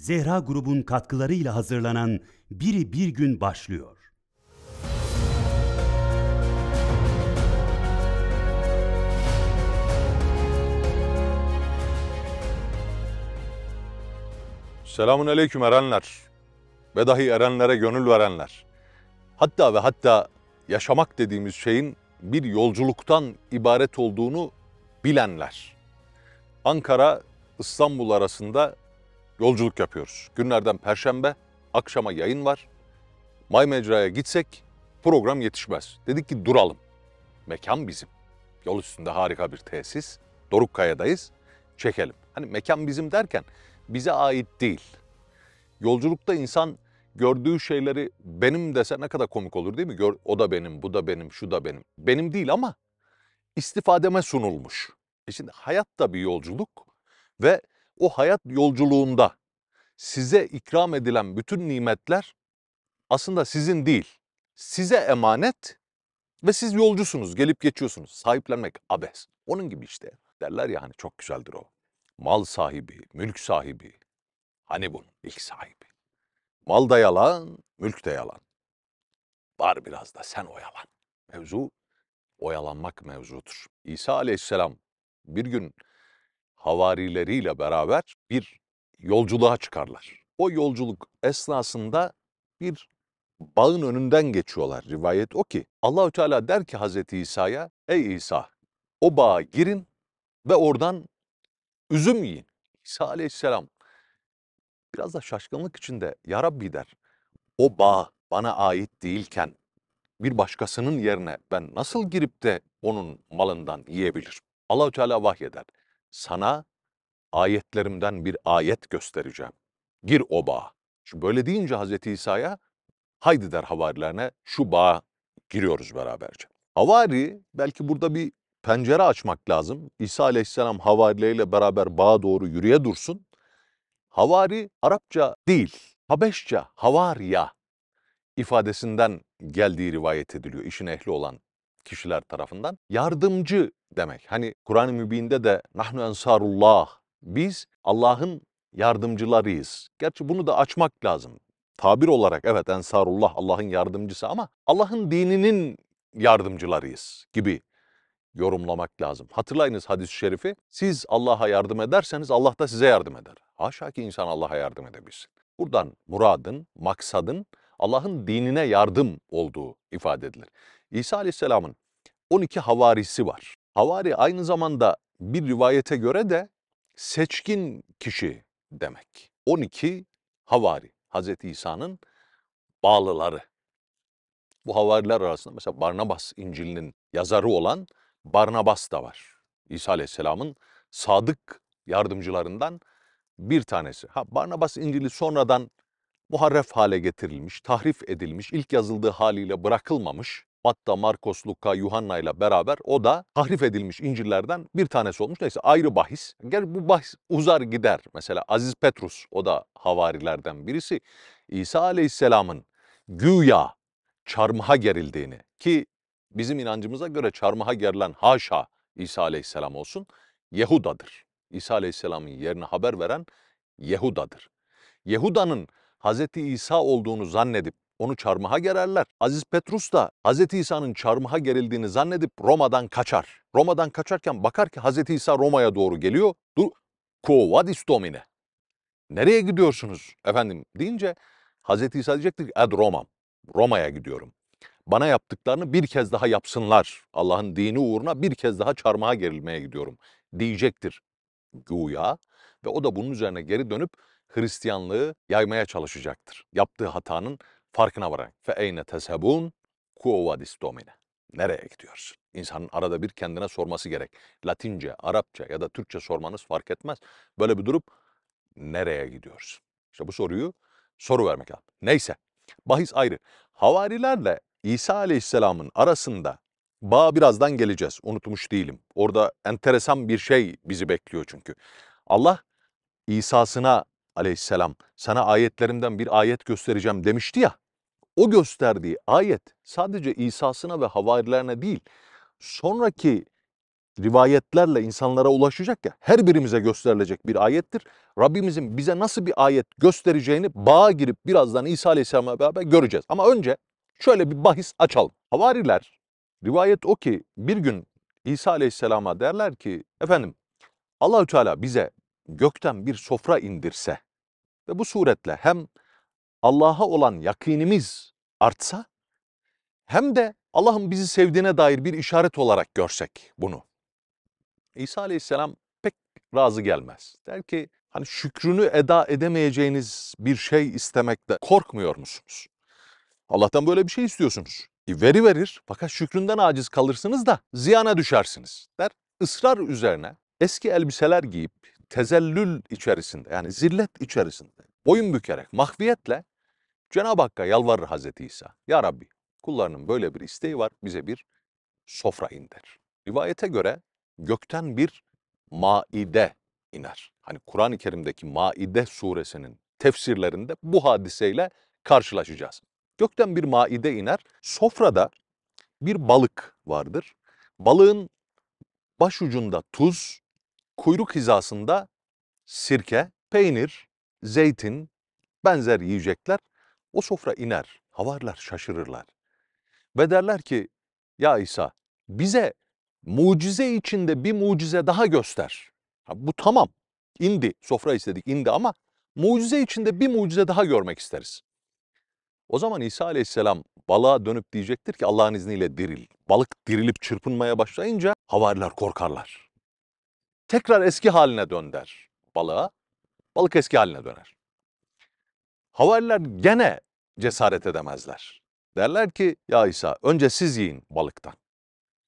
Zehra Grubun katkılarıyla hazırlanan Biri Bir Gün başlıyor. Selamun Aleyküm erenler ve dahi erenlere gönül verenler. Hatta ve hatta yaşamak dediğimiz şeyin bir yolculuktan ibaret olduğunu bilenler. Ankara İstanbul arasında yolculuk yapıyoruz. Günlerden perşembe, akşama yayın var. May Mecra'ya gitsek program yetişmez. Dedik ki duralım. Mekan bizim. Yol üstünde harika bir tesis. Dorukkaya'dayız. Çekelim. Hani mekan bizim derken bize ait değil. Yolculukta insan gördüğü şeyleri benim dese ne kadar komik olur değil mi? Gör, o da benim, bu da benim, şu da benim. Benim değil ama istifademe sunulmuş. E şimdi hayat da bir yolculuk ve o hayat yolculuğunda size ikram edilen bütün nimetler aslında sizin değil. Size emanet ve siz yolcusunuz, gelip geçiyorsunuz. Sahiplenmek abes. Onun gibi işte. Derler ya hani çok güzeldir o. Mal sahibi, mülk sahibi. Hani bunun ilk sahibi. Mal da yalan, mülk de yalan. Var biraz da sen oyalan. Mevzu oyalanmak mevzudur. İsa aleyhisselam bir gün havarileriyle beraber bir yolculuğa çıkarlar. O yolculuk esnasında bir bağın önünden geçiyorlar. Rivayet o ki Allahü Teala der ki Hazreti İsa'ya ey İsa o bağa girin ve oradan üzüm yiyin. İsa aleyhisselam biraz da şaşkınlık içinde ya Rabbi der o bağ bana ait değilken bir başkasının yerine ben nasıl girip de onun malından yiyebilirim? Allahü Teala vahyeder. Sana ayetlerimden bir ayet göstereceğim. Gir o bağa. Şimdi böyle deyince Hazreti İsa'ya haydi der havarilerine şu bağa giriyoruz beraberce. Havari belki burada bir pencere açmak lazım. İsa aleyhisselam havarileriyle beraber bağa doğru yürüye dursun. Havari Arapça değil, Habeşçe havariya ifadesinden geldiği rivayet ediliyor işin ehli olan kişiler tarafından. Yardımcı demek. Hani Kur'an-ı Mübin'de de nahnu ensarullah biz Allah'ın yardımcılarıyız. Gerçi bunu da açmak lazım. Tabir olarak evet Ensarullah Allah'ın yardımcısı ama Allah'ın dininin yardımcılarıyız gibi yorumlamak lazım. Hatırlayınız hadis-i şerifi. Siz Allah'a yardım ederseniz Allah da size yardım eder. Haşa ki insan Allah'a yardım edebilsin. Buradan muradın, maksadın Allah'ın dinine yardım olduğu ifade edilir. İsa Aleyhisselam'ın 12 havarisi var. Havari aynı zamanda bir rivayete göre de seçkin kişi demek. 12 havari Hazreti İsa'nın bağlıları. Bu havariler arasında mesela Barnabas İncil'inin yazarı olan Barnabas da var. İsa Aleyhisselam'ın sadık yardımcılarından bir tanesi. Ha, Barnabas İncil'i sonradan muharref hale getirilmiş, tahrif edilmiş, ilk yazıldığı haliyle bırakılmamış Matta, Markos, Luka, Yuhanna ile beraber o da tahrif edilmiş İncil'lerden bir tanesi olmuş. Neyse ayrı bahis. Gel bu bahis uzar gider. Mesela Aziz Petrus o da havarilerden birisi. İsa Aleyhisselam'ın güya çarmıha gerildiğini ki bizim inancımıza göre çarmıha gerilen haşa İsa Aleyhisselam olsun Yehuda'dır. İsa Aleyhisselam'ın yerine haber veren Yehuda'dır. Yehuda'nın Hz. İsa olduğunu zannedip onu çarmıha gererler. Aziz Petrus da Hz. İsa'nın çarmıha gerildiğini zannedip Roma'dan kaçar. Roma'dan kaçarken bakar ki Hz. İsa Roma'ya doğru geliyor. Dur, quo vadis domine. Nereye gidiyorsunuz efendim deyince Hz. İsa diyecektir ki ad Romam, Roma'ya gidiyorum. Bana yaptıklarını bir kez daha yapsınlar. Allah'ın dini uğruna bir kez daha çarmıha gerilmeye gidiyorum diyecektir güya ve o da bunun üzerine geri dönüp Hristiyanlığı yaymaya çalışacaktır. Yaptığı hatanın farkına vararak fe eyne tezhebun kuvvadis domine. Nereye gidiyorsun? İnsanın arada bir kendine sorması gerek. Latince, Arapça ya da Türkçe sormanız fark etmez. Böyle bir durup nereye gidiyorsun? İşte bu soruyu soru vermek lazım. Neyse bahis ayrı. Havarilerle İsa Aleyhisselam'ın arasında bağ birazdan geleceğiz. Unutmuş değilim. Orada enteresan bir şey bizi bekliyor çünkü. Allah İsa'sına aleyhisselam sana ayetlerimden bir ayet göstereceğim demişti ya. O gösterdiği ayet sadece İsa'sına ve havarilerine değil sonraki rivayetlerle insanlara ulaşacak ya her birimize gösterilecek bir ayettir. Rabbimizin bize nasıl bir ayet göstereceğini bağa girip birazdan İsa Aleyhisselam'a beraber göreceğiz. Ama önce şöyle bir bahis açalım. Havariler rivayet o ki bir gün İsa Aleyhisselam'a derler ki efendim Allahü Teala bize gökten bir sofra indirse ve bu suretle hem Allah'a olan yakinimiz artsa hem de Allah'ın bizi sevdiğine dair bir işaret olarak görsek bunu. İsa Aleyhisselam pek razı gelmez. Der ki hani şükrünü eda edemeyeceğiniz bir şey istemekte korkmuyor musunuz? Allah'tan böyle bir şey istiyorsunuz. E veri verir fakat şükründen aciz kalırsınız da ziyana düşersiniz der. Israr üzerine eski elbiseler giyip tezellül içerisinde yani zillet içerisinde boyun bükerek mahviyetle Cenab-ı Hakk'a yalvarır Hazreti İsa. Ya Rabbi kullarının böyle bir isteği var bize bir sofra indir. Rivayete göre gökten bir maide iner. Hani Kur'an-ı Kerim'deki Maide suresinin tefsirlerinde bu hadiseyle karşılaşacağız. Gökten bir maide iner. Sofrada bir balık vardır. Balığın baş ucunda tuz, kuyruk hizasında sirke, peynir, zeytin, benzer yiyecekler o sofra iner, havarlar, şaşırırlar. Ve derler ki ya İsa bize mucize içinde bir mucize daha göster. Ha, bu tamam indi sofra istedik indi ama mucize içinde bir mucize daha görmek isteriz. O zaman İsa aleyhisselam balığa dönüp diyecektir ki Allah'ın izniyle diril. Balık dirilip çırpınmaya başlayınca havariler korkarlar tekrar eski haline dön balığa. Balık eski haline döner. Havariler gene cesaret edemezler. Derler ki ya İsa önce siz yiyin balıktan.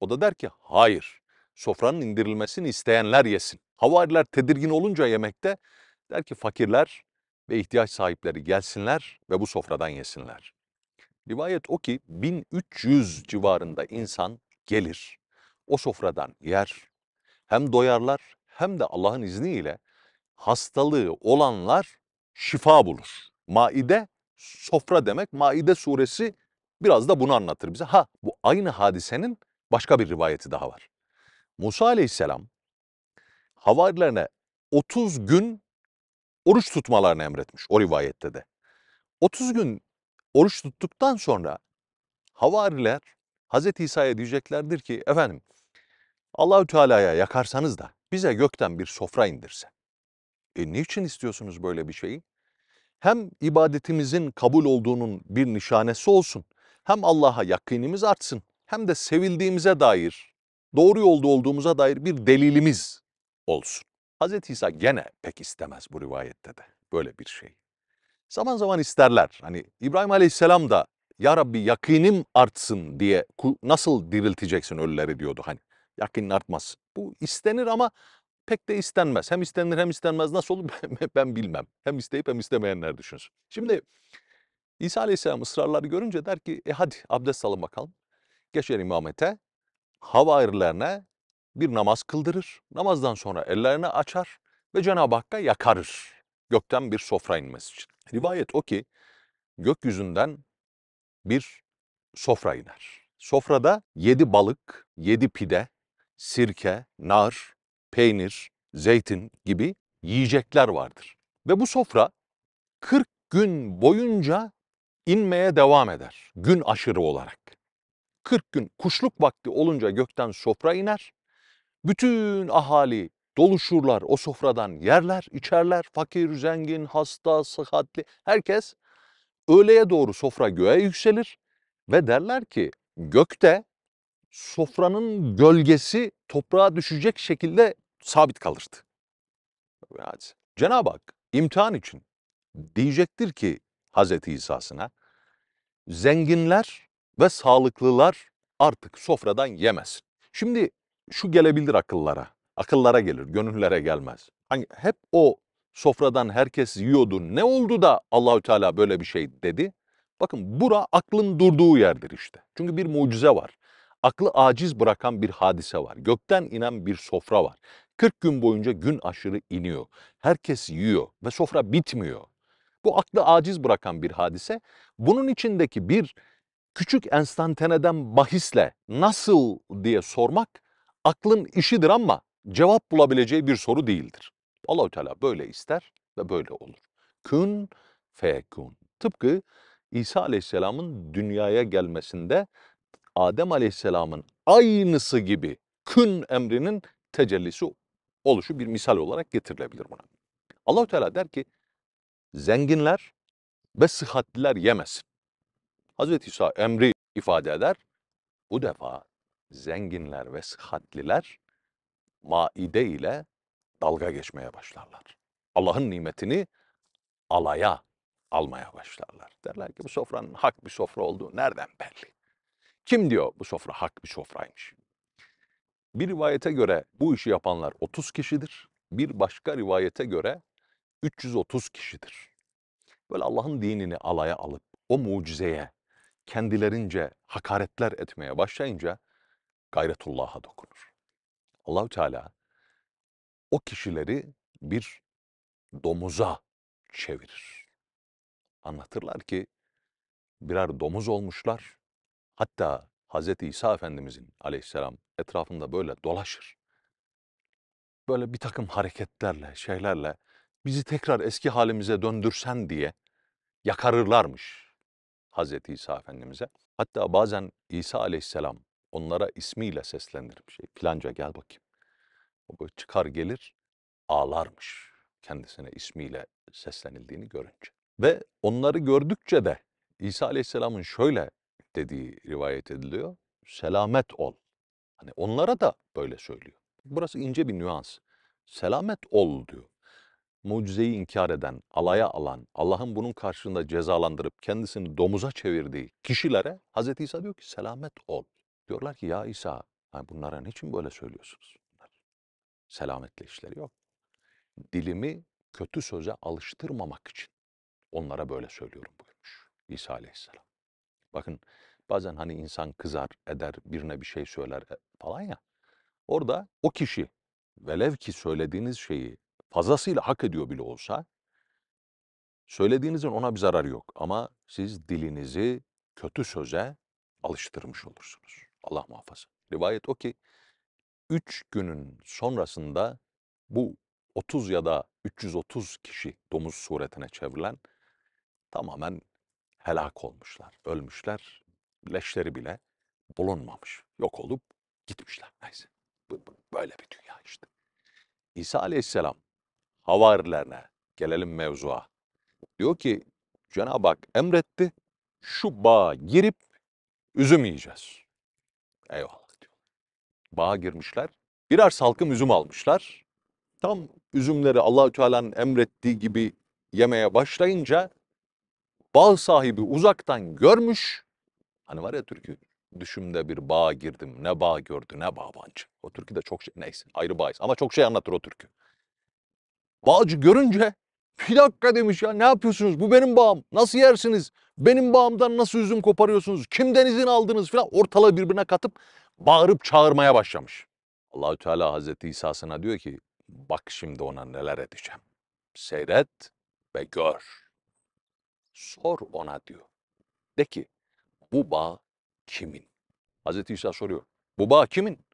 O da der ki hayır sofranın indirilmesini isteyenler yesin. Havariler tedirgin olunca yemekte der ki fakirler ve ihtiyaç sahipleri gelsinler ve bu sofradan yesinler. Rivayet o ki 1300 civarında insan gelir. O sofradan yer, hem doyarlar hem de Allah'ın izniyle hastalığı olanlar şifa bulur. Maide sofra demek. Maide suresi biraz da bunu anlatır bize. Ha bu aynı hadisenin başka bir rivayeti daha var. Musa aleyhisselam havarilerine 30 gün oruç tutmalarını emretmiş o rivayette de. 30 gün oruç tuttuktan sonra havariler Hz. İsa'ya diyeceklerdir ki efendim Allahü Teala'ya yakarsanız da bize gökten bir sofra indirse. E niçin istiyorsunuz böyle bir şeyi? Hem ibadetimizin kabul olduğunun bir nişanesi olsun, hem Allah'a yakınımız artsın, hem de sevildiğimize dair, doğru yolda olduğumuza dair bir delilimiz olsun. Hz. İsa gene pek istemez bu rivayette de böyle bir şey. Zaman zaman isterler. Hani İbrahim Aleyhisselam da ya Rabbi yakınım artsın diye nasıl dirilteceksin ölüleri diyordu hani. Yakın artmaz. Bu istenir ama pek de istenmez. Hem istenir hem istenmez nasıl olur ben bilmem. Hem isteyip hem istemeyenler düşünsün. Şimdi İsa Aleyhisselam ısrarları görünce der ki e hadi abdest alın bakalım. Geçer imamete, hava ayrılarına bir namaz kıldırır. Namazdan sonra ellerini açar ve Cenab-ı Hakk'a yakarır. Gökten bir sofra inmesi için. Rivayet o ki gökyüzünden bir sofra iner. Sofrada yedi balık, yedi pide, sirke, nar, peynir, zeytin gibi yiyecekler vardır. Ve bu sofra 40 gün boyunca inmeye devam eder gün aşırı olarak. 40 gün kuşluk vakti olunca gökten sofra iner. Bütün ahali doluşurlar o sofradan yerler, içerler. Fakir, zengin, hasta, sıhhatli herkes öğleye doğru sofra göğe yükselir ve derler ki gökte sofranın gölgesi toprağa düşecek şekilde sabit kalırdı. Yani Cenab-ı Hak imtihan için diyecektir ki Hazreti İsa'sına zenginler ve sağlıklılar artık sofradan yemez. Şimdi şu gelebilir akıllara. Akıllara gelir, gönüllere gelmez. Hani hep o sofradan herkes yiyordu. Ne oldu da Allahü Teala böyle bir şey dedi? Bakın bura aklın durduğu yerdir işte. Çünkü bir mucize var aklı aciz bırakan bir hadise var. Gökten inen bir sofra var. 40 gün boyunca gün aşırı iniyor. Herkes yiyor ve sofra bitmiyor. Bu aklı aciz bırakan bir hadise. Bunun içindeki bir küçük enstantaneden bahisle nasıl diye sormak aklın işidir ama cevap bulabileceği bir soru değildir. Allahü Teala böyle ister ve böyle olur. Kün fekun. Tıpkı İsa Aleyhisselam'ın dünyaya gelmesinde Adem Aleyhisselam'ın aynısı gibi kün emrinin tecellisi oluşu bir misal olarak getirilebilir buna. Allahu Teala der ki zenginler ve sıhhatliler yemesin. Hazreti İsa emri ifade eder. Bu defa zenginler ve sıhhatliler maide ile dalga geçmeye başlarlar. Allah'ın nimetini alaya almaya başlarlar. Derler ki bu sofranın hak bir sofra olduğu nereden belli? Kim diyor bu sofra hak bir sofraymış? Bir rivayete göre bu işi yapanlar 30 kişidir. Bir başka rivayete göre 330 kişidir. Böyle Allah'ın dinini alaya alıp o mucizeye kendilerince hakaretler etmeye başlayınca gayretullah'a dokunur. Allahü Teala o kişileri bir domuza çevirir. Anlatırlar ki birer domuz olmuşlar Hatta Hz. İsa Efendimizin aleyhisselam etrafında böyle dolaşır. Böyle bir takım hareketlerle, şeylerle bizi tekrar eski halimize döndürsen diye yakarırlarmış Hz. İsa Efendimiz'e. Hatta bazen İsa aleyhisselam onlara ismiyle seslenir. Bir şey, planca gel bakayım. O böyle çıkar gelir ağlarmış kendisine ismiyle seslenildiğini görünce. Ve onları gördükçe de İsa aleyhisselamın şöyle dediği rivayet ediliyor. Selamet ol. Hani onlara da böyle söylüyor. Burası ince bir nüans. Selamet ol diyor. Mucizeyi inkar eden, alaya alan, Allah'ın bunun karşılığında cezalandırıp kendisini domuza çevirdiği kişilere Hz. İsa diyor ki selamet ol. Diyorlar ki ya İsa yani bunlara niçin böyle söylüyorsunuz? selametle işleri yok. Dilimi kötü söze alıştırmamak için onlara böyle söylüyorum buyurmuş İsa Aleyhisselam. Bakın bazen hani insan kızar, eder, birine bir şey söyler e, falan ya. Orada o kişi velev ki söylediğiniz şeyi fazlasıyla hak ediyor bile olsa söylediğinizin ona bir zararı yok. Ama siz dilinizi kötü söze alıştırmış olursunuz. Allah muhafaza. Rivayet o ki üç günün sonrasında bu 30 ya da 330 kişi domuz suretine çevrilen tamamen helak olmuşlar, ölmüşler. Leşleri bile bulunmamış, yok olup gitmişler. Neyse, böyle bir dünya işte. İsa aleyhisselam havarilerine gelelim mevzuya. Diyor ki Cenab-ı Hak emretti, şu bağa girip üzüm yiyeceğiz. Eyvallah diyor. Bağa girmişler, birer salkım üzüm almışlar. Tam üzümleri Allahü Teala'nın emrettiği gibi yemeye başlayınca Bağ sahibi uzaktan görmüş. Hani var ya türkü düşümde bir bağ girdim ne bağ gördü ne bağbancı. O türkü de çok şey neyse ayrı bahis ama çok şey anlatır o türkü. Bağcı görünce bir dakika demiş ya ne yapıyorsunuz bu benim bağım nasıl yersiniz benim bağımdan nasıl üzüm koparıyorsunuz kimden izin aldınız filan ortalığı birbirine katıp bağırıp çağırmaya başlamış. Allahü Teala Hazreti İsa'sına diyor ki bak şimdi ona neler edeceğim seyret ve gör. Sor ona diyor. De ki bu bağ kimin? Hazreti İsa soruyor. Bu bağ kimin?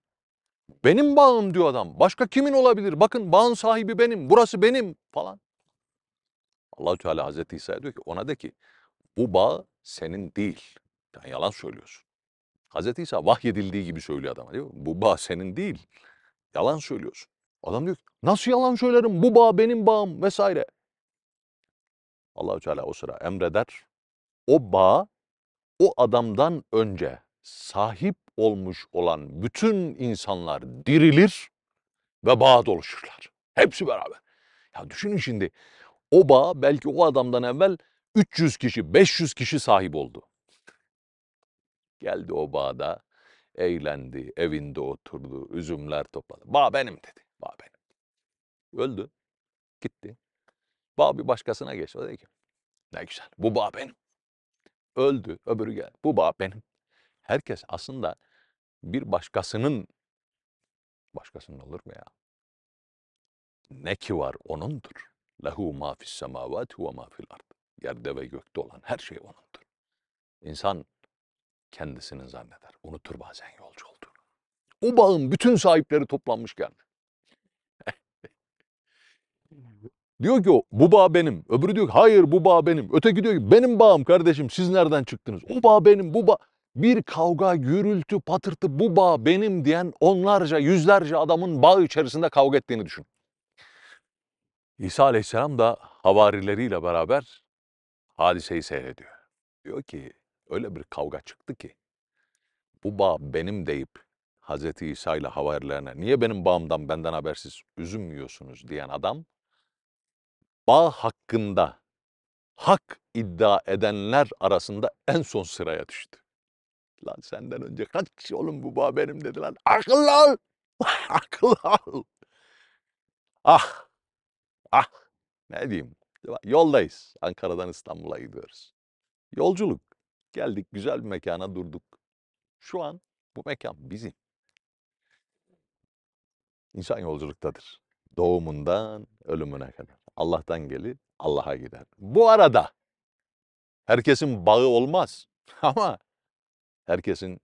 Benim bağım diyor adam. Başka kimin olabilir? Bakın bağın sahibi benim. Burası benim falan. Allahü Teala Hazreti İsa diyor ki ona de ki bu bağ senin değil. Yani yalan söylüyorsun. Hazreti İsa vahyedildiği gibi söylüyor adama diyor. Bu bağ senin değil. Yalan söylüyorsun. Adam diyor ki nasıl yalan söylerim? Bu bağ benim bağım vesaire. Allahu Teala o sıra emreder. O bağ o adamdan önce sahip olmuş olan bütün insanlar dirilir ve bağa doluşurlar. Hepsi beraber. Ya düşünün şimdi o bağ belki o adamdan evvel 300 kişi, 500 kişi sahip oldu. Geldi o bağda, eğlendi, evinde oturdu, üzümler topladı. Bağ benim dedi, bağ benim. Öldü, gitti. Bağ bir başkasına geçti. O dedi ki ne güzel bu bağ benim. Öldü öbürü gel. Bu bağ benim. Herkes aslında bir başkasının başkasının olur mu ya? Ne ki var onundur. Lehu ma fis semavati ve ma fil ard. Yerde ve gökte olan her şey onundur. İnsan kendisini zanneder. Unutur bazen yolcu olduğunu. O bağın bütün sahipleri toplanmış geldi. Diyor ki o bu bağ benim. Öbürü diyor ki hayır bu bağ benim. Öteki diyor ki benim bağım kardeşim siz nereden çıktınız? O bağ benim bu bağ. Bir kavga, gürültü, patırtı bu bağ benim diyen onlarca, yüzlerce adamın bağ içerisinde kavga ettiğini düşün. İsa aleyhisselam da havarileriyle beraber hadiseyi seyrediyor. Diyor ki öyle bir kavga çıktı ki bu bağ benim deyip Hazreti İsa ile havarilerine niye benim bağımdan benden habersiz üzülmüyorsunuz diyen adam bağ hakkında hak iddia edenler arasında en son sıraya düştü. Lan senden önce kaç kişi oğlum bu bağ benim dedi lan. Akıllı ol! Akıllı ol! Ah! Ah! Ne diyeyim? Yoldayız. Ankara'dan İstanbul'a gidiyoruz. Yolculuk. Geldik güzel bir mekana durduk. Şu an bu mekan bizim. İnsan yolculuktadır. Doğumundan ölümüne kadar. Allah'tan gelir, Allah'a gider. Bu arada herkesin bağı olmaz ama herkesin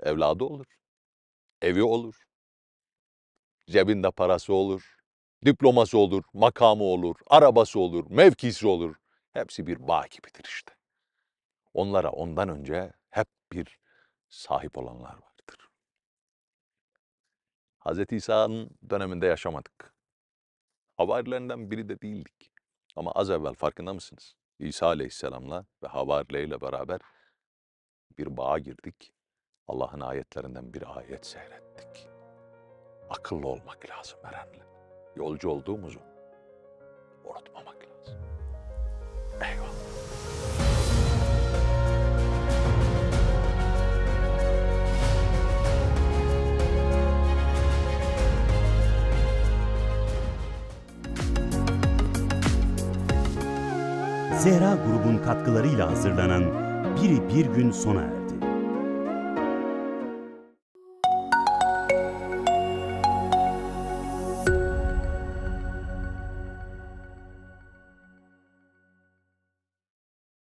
evladı olur, evi olur, cebinde parası olur, diploması olur, makamı olur, arabası olur, mevkisi olur. Hepsi bir bağ gibidir işte. Onlara ondan önce hep bir sahip olanlar vardır. Hz. İsa'nın döneminde yaşamadık. Havarilerden biri de değildik. Ama az evvel farkında mısınız? İsa Aleyhisselam'la ve havarileyle beraber bir bağa girdik. Allah'ın ayetlerinden bir ayet seyrettik. Akıllı olmak lazım Eren'le. Yolcu olduğumuzu unutmamak lazım. Eyvallah. Zehra grubun katkılarıyla hazırlanan Biri Bir Gün sona erdi.